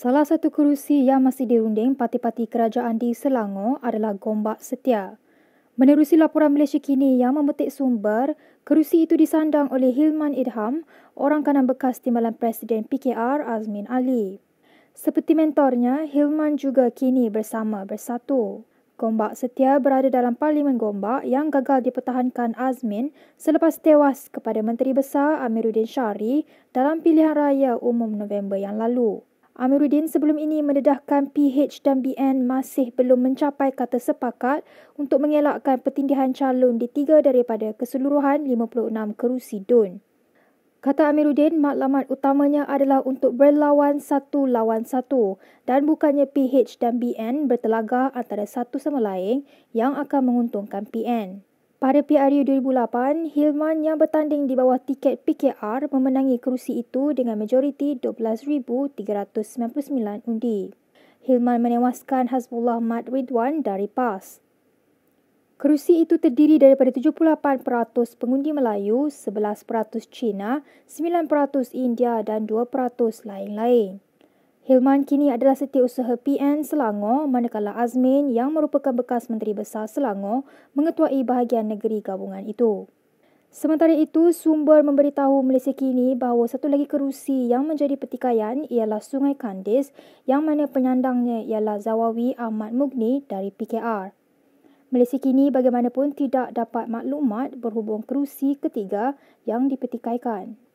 Salah satu kerusi yang masih dirunding parti-parti kerajaan di Selangor adalah Gombak Setia. Menerusi laporan Malaysia Kini yang memetik sumber, kerusi itu disandang oleh Hilman Idham, orang kanan bekas timbalan Presiden PKR Azmin Ali. Seperti mentornya, Hilman juga kini bersama bersatu. Gombak Setia berada dalam Parlimen Gombak yang gagal dipertahankan Azmin selepas tewas kepada Menteri Besar Amiruddin Syari dalam pilihan raya umum November yang lalu. Amiruddin sebelum ini mendedahkan PH dan BN masih belum mencapai kata sepakat untuk mengelakkan pertindihan calon di tiga daripada keseluruhan 56 kerusi DUN. Kata Amiruddin, maklumat utamanya adalah untuk berlawan satu lawan satu dan bukannya PH dan BN bertelaga antara satu sama lain yang akan menguntungkan PN. Pada PRU 2008, Hilman yang bertanding di bawah tiket PKR memenangi kerusi itu dengan majoriti 12,399 undi. Hilman menewaskan Hasbullah Mat Ridwan dari PAS. Kerusi itu terdiri daripada 78% pengundi Melayu, 11% Cina, 9% India dan 2% lain-lain. Hilman kini adalah setiausaha PN Selangor manakala Azmin yang merupakan bekas Menteri Besar Selangor mengetuai bahagian negeri gabungan itu. Sementara itu, sumber memberitahu Malaysia kini bahawa satu lagi kerusi yang menjadi pertikaian ialah Sungai Kandis yang mana penyandangnya ialah Zawawi Ahmad Mugni dari PKR. Malaysia kini bagaimanapun tidak dapat maklumat berhubung kerusi ketiga yang dipertikaikan.